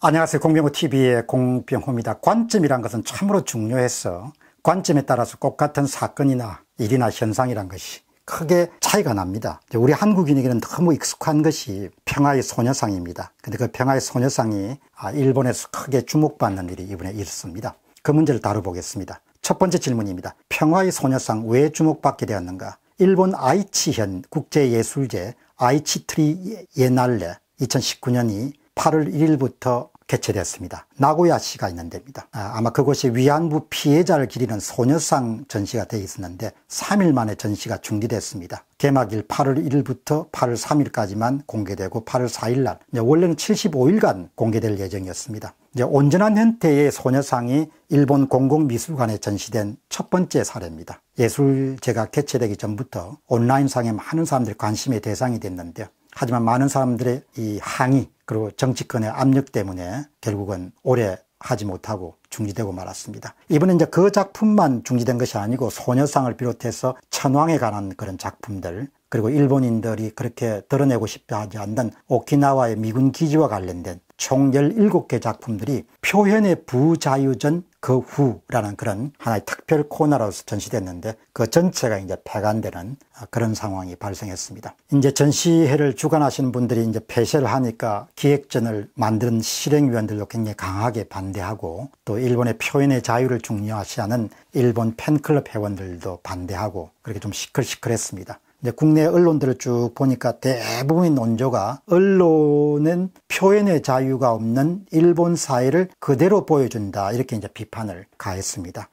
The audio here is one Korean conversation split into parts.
안녕하세요. 공병호TV의 공병호입니다. 관점이란 것은 참으로 중요해서 관점에 따라서 꼭 같은 사건이나 일이나 현상이란 것이 크게 차이가 납니다. 우리 한국인에게는 너무 익숙한 것이 평화의 소녀상입니다. 근데 그 평화의 소녀상이 아, 일본에서 크게 주목받는 일이 이번에 있었습니다. 그 문제를 다뤄보겠습니다. 첫 번째 질문입니다. 평화의 소녀상 왜 주목받게 되었는가? 일본 아이치현 국제예술제 아이치트리 예날레 2019년이 8월 1일부터 개최됐습니다. 나고야시가 있는 데입니다. 아, 아마 그곳이 위안부 피해자를 기리는 소녀상 전시가 되어 있었는데 3일 만에 전시가 중지됐습니다. 개막일 8월 1일부터 8월 3일까지만 공개되고 8월 4일 날 원래는 75일간 공개될 예정이었습니다. 이제 온전한 형태의 소녀상이 일본 공공미술관에 전시된 첫 번째 사례입니다. 예술제가 개최되기 전부터 온라인상에 많은 사람들이 관심의 대상이 됐는데요. 하지만 많은 사람들의 이 항의 그리고 정치권의 압력 때문에 결국은 오래 하지 못하고 중지되고 말았습니다. 이번에 이제 그 작품만 중지된 것이 아니고 소녀상을 비롯해서 천황에 관한 그런 작품들 그리고 일본인들이 그렇게 드러내고 싶어 하지 않던 오키나와의 미군 기지와 관련된 총 17개 작품들이 표현의 부자유전 그 후라는 그런 하나의 특별 코너로서 전시됐는데 그 전체가 이제 폐간되는 그런 상황이 발생했습니다. 이제 전시회를 주관하시는 분들이 이제 폐쇄를 하니까 기획전을 만든 실행위원들도 굉장히 강하게 반대하고 또 일본의 표현의 자유를 중요시하는 일본 팬클럽 회원들도 반대하고 그렇게 좀 시끌시끌했습니다. 국내 언론들을 쭉 보니까 대부분의 논조가 언론은 표현의 자유가 없는 일본 사회를 그대로 보여준다 이렇게 이제 비판을 가했습니다.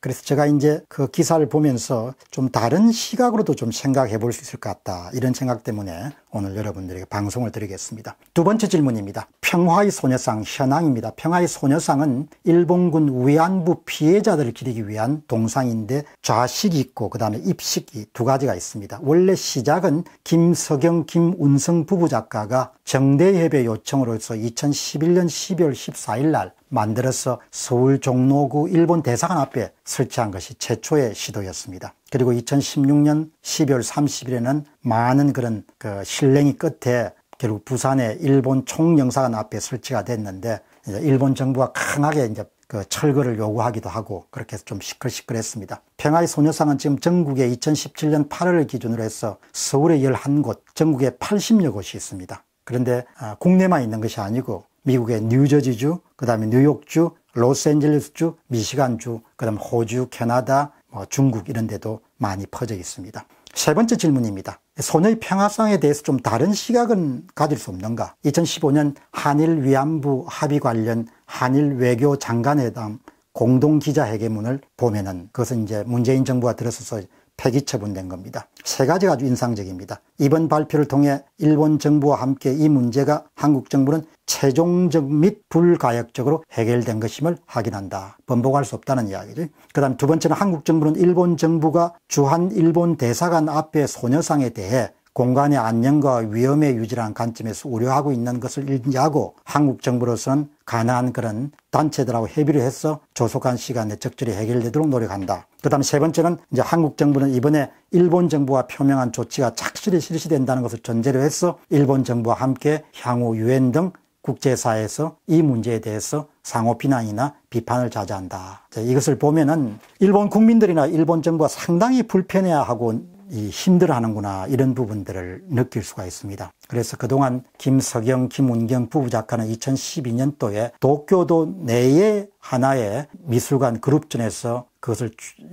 그래서 제가 이제 그 기사를 보면서 좀 다른 시각으로도 좀 생각해 볼 수 있을 것 같다. 이런 생각 때문에 오늘 여러분들에게 방송을 드리겠습니다. 두 번째 질문입니다. 평화의 소녀상 현황입니다. 평화의 소녀상은 일본군 위안부 피해자들을 기리기 위한 동상인데 좌식이 있고 그다음에 입식이 두 가지가 있습니다. 원래 시작은 김석영, 김운성 부부 작가가 정대협의 요청으로서 2011년 12월 14일 날 만들어서 서울 종로구 일본 대사관 앞에 설치한 것이 최초의 시도였습니다. 그리고 2016년 12월 30일에는 많은 그런 그 실랭이 끝에 결국 부산의 일본 총영사관 앞에 설치가 됐는데 일본 정부가 강하게 이제 그 철거를 요구하기도 하고 그렇게 해서 좀 시끌시끌했습니다. 평화의 소녀상은 지금 전국에 2017년 8월을 기준으로 해서 서울에 11곳, 전국에 80여 곳이 있습니다. 그런데 아, 국내만 있는 것이 아니고 미국의 뉴저지주, 그 다음에 뉴욕주, 로스앤젤레스주, 미시간주, 그 다음 호주, 캐나다, 뭐 중국 이런 데도 많이 퍼져 있습니다. 세 번째 질문입니다. 소녀의 평화상에 대해서 좀 다른 시각은 가질 수 없는가? 2015년 한일 위안부 합의 관련 한일 외교 장관회담 공동 기자회견문을 보면은 그것은 이제 문재인 정부가 들어서서 폐기 처분된 겁니다. 세 가지가 아주 인상적입니다. 이번 발표를 통해 일본 정부와 함께 이 문제가 한국 정부는 최종적 및 불가역적으로 해결된 것임을 확인한다. 번복할 수 없다는 이야기죠. 그 다음 두 번째는 한국 정부는 일본 정부가 주한 일본 대사관 앞에 소녀상에 대해 공간의 안녕과 위험의 유지라는 관점에서 우려하고 있는 것을 인지하고 한국 정부로선 가능한 그런 단체들하고 협의를 해서 조속한 시간에 적절히 해결되도록 노력한다. 그 다음 세 번째는 이제 한국 정부는 이번에 일본 정부가 표명한 조치가 착실히 실시된다는 것을 전제로 해서 일본 정부와 함께 향후 유엔 등 국제사회에서 이 문제에 대해서 상호 비난이나 비판을 자제한다. 이것을 보면은 일본 국민들이나 일본 정부가 상당히 불편해하고 이 힘들어하는구나 이런 부분들을 느낄 수가 있습니다. 그래서 그동안 김석영, 김운경 부부 작가는 2012년도에 도쿄도 내에 하나의 미술관 그룹전에서 그것을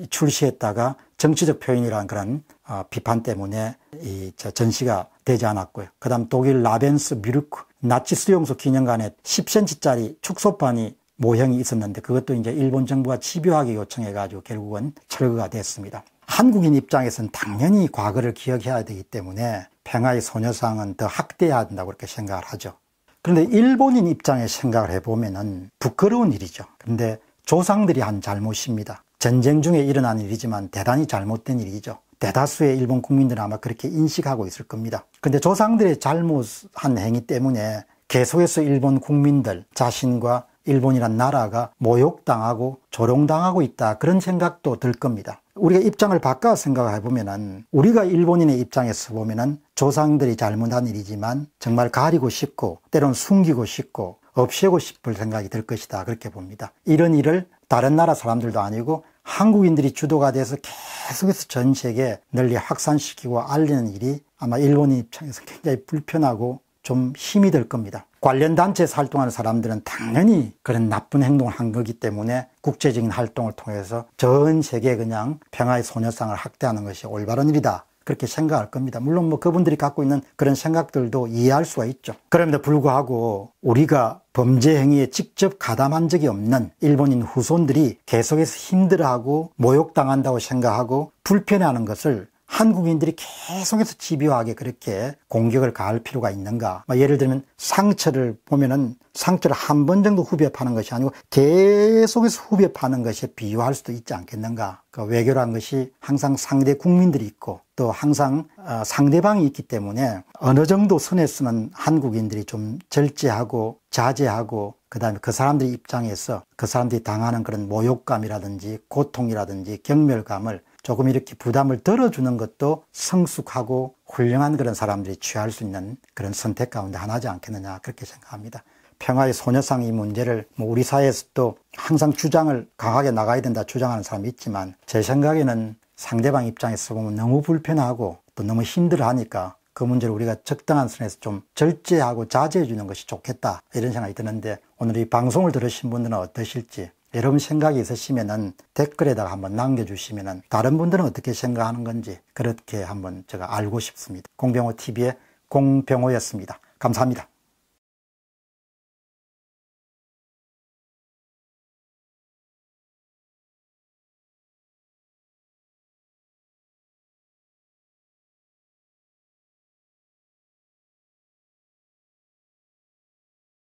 출시했다가 정치적 표현이라는 그런 어, 비판 때문에 이 전시가 되지 않았고요. 그 다음 독일 라벤스 뮤르크 나치 수용소 기념관에 10cm짜리 축소판이 모형이 있었는데 그것도 이제 일본 정부가 집요하게 요청해가지고 결국은 철거가 됐습니다. 한국인 입장에서는 당연히 과거를 기억해야 되기 때문에 평화의 소녀상은 더 학대해야 한다고 그렇게 생각을 하죠. 그런데 일본인 입장에 생각을 해보면 부끄러운 일이죠. 그런데 조상들이 한 잘못입니다. 전쟁 중에 일어난 일이지만 대단히 잘못된 일이죠. 대다수의 일본 국민들은 아마 그렇게 인식하고 있을 겁니다. 그런데 조상들의 잘못한 행위 때문에 계속해서 일본 국민들 자신과 일본이란 나라가 모욕당하고 조롱당하고 있다 그런 생각도 들 겁니다. 우리가 입장을 바꿔 생각해 보면은 우리가 일본인의 입장에서 보면은 조상들이 잘못한 일이지만 정말 가리고 싶고 때론 숨기고 싶고 없애고 싶을 생각이 들 것이다 그렇게 봅니다. 이런 일을 다른 나라 사람들도 아니고 한국인들이 주도가 돼서 계속해서 전 세계에 널리 확산시키고 알리는 일이 아마 일본인 입장에서 굉장히 불편하고 좀 힘이 될 겁니다. 관련 단체에서 활동하는 사람들은 당연히 그런 나쁜 행동을 한 거기 때문에 국제적인 활동을 통해서 전 세계 그냥 평화의 소녀상을 학대하는 것이 올바른 일이다. 그렇게 생각할 겁니다. 물론 뭐 그분들이 갖고 있는 그런 생각들도 이해할 수가 있죠. 그럼에도 불구하고 우리가 범죄 행위에 직접 가담한 적이 없는 일본인 후손들이 계속해서 힘들어하고 모욕당한다고 생각하고 불편해하는 것을 한국인들이 계속해서 집요하게 그렇게 공격을 가할 필요가 있는가 뭐 예를 들면 상처를 보면은 상처를 한 번 정도 후벼 파는 것이 아니고 계속해서 후벼 파는 것에 비유할 수도 있지 않겠는가 그 외교란 것이 항상 상대 국민들이 있고 또 항상 어, 상대방이 있기 때문에 어느 정도 선에서는 한국인들이 좀 절제하고 자제하고 그 다음에 그 사람들의 입장에서 그 사람들이 당하는 그런 모욕감이라든지 고통이라든지 경멸감을 조금 이렇게 부담을 덜어주는 것도 성숙하고 훌륭한 그런 사람들이 취할 수 있는 그런 선택 가운데 하나지 않겠느냐 그렇게 생각합니다. 평화의 소녀상 이 문제를 뭐 우리 사회에서도 항상 주장을 강하게 나가야 된다 주장하는 사람이 있지만 제 생각에는 상대방 입장에서 보면 너무 불편하고 또 너무 힘들어하니까 그 문제를 우리가 적당한 선에서 좀 절제하고 자제해 주는 것이 좋겠다 이런 생각이 드는데 오늘 이 방송을 들으신 분들은 어떠실지 여러분 생각이 있으시면은 댓글에다가 한번 남겨주시면은 다른 분들은 어떻게 생각하는 건지 그렇게 한번 제가 알고 싶습니다. 공병호 TV의 공병호였습니다. 감사합니다.